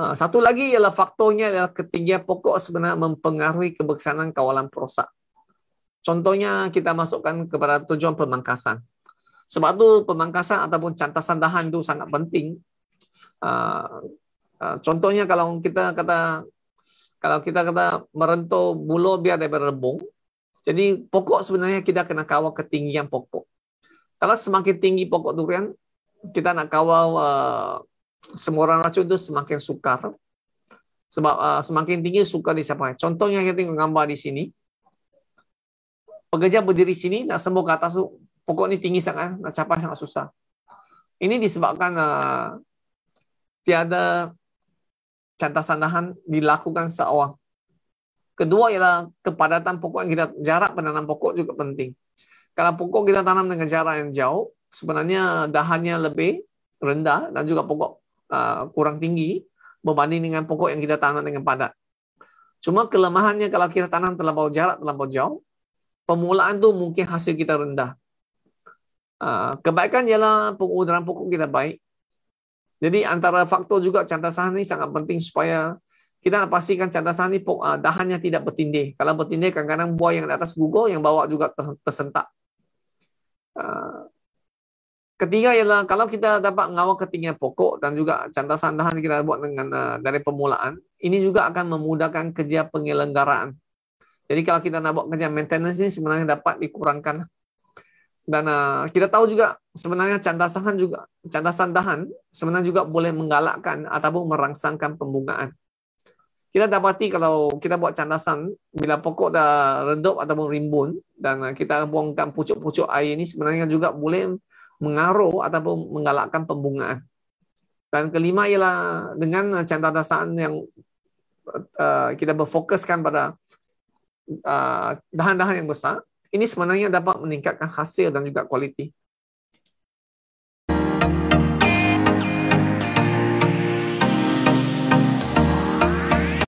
Ah, satu lagi ialah faktornya adalah ketinggian pokok sebenarnya mempengaruhi keberkesanan kawalan perosak. Contohnya kita masukkan kepada tujuan pemangkasan. Sebab tu pemangkasan ataupun cantasan dahan itu sangat penting. Ah, ah, contohnya kalau kita kata kalau kita kata merentuh buluh biar daripada rebung. Jadi pokok sebenarnya kita kena kawal ketinggian pokok. Kalau semakin tinggi pokok durian, kita nak kawal semua orang racun itu semakin sukar. sebab eh, Semakin tinggi sukar disampaikan. Contohnya kita gambar di sini. Pekerja berdiri sini, nak sembuh ke atas, pokok ini tinggi sangat, eh, nak capai sangat susah. Ini disebabkan uh, tiada cantasan dahan dilakukan seawal. Kedua ialah kepadatan pokok yang kita jarak penanam pokok juga penting. Kalau pokok kita tanam dengan jarak yang jauh, sebenarnya dahannya lebih rendah dan juga pokok Uh, kurang tinggi berbanding dengan pokok yang kita tanam dengan padat. Cuma kelemahannya kalau kita tanam terlalu jarak, terlalu jauh, pemulaan tu mungkin hasil kita rendah. Uh, kebaikan ialah pengudaran pokok kita baik. Jadi antara faktor juga cantasan ini sangat penting supaya kita pastikan cantasan ini uh, dahannya tidak bertindih. Kalau bertindih kadang-kadang buah yang di atas gugur, yang bawah juga tersentak. Ketiga ialah kalau kita dapat mengawal ketinggian pokok dan juga cantasan sandahan kita buat dengan uh, dari permulaan, ini juga akan memudahkan kerja penyelenggaraan. Jadi kalau kita nak buat kerja maintenance ini sebenarnya dapat dikurangkan. Dan uh, kita tahu juga sebenarnya cantasan juga cantasan dahan sebenarnya juga boleh menggalakkan ataupun merangsangkan pembungaan. Kita dapati kalau kita buat cantasan bila pokok dah redup ataupun rimbun dan eh, kita buangkan pucuk-pucuk air ini sebenarnya juga boleh mengaruh ataupun menggalakkan pembungaan. Dan kelima ialah dengan cantan dasaan yang uh, kita berfokuskan pada eh, dahan-dahan uh, yang besar, ini sebenarnya dapat meningkatkan hasil dan juga kualiti.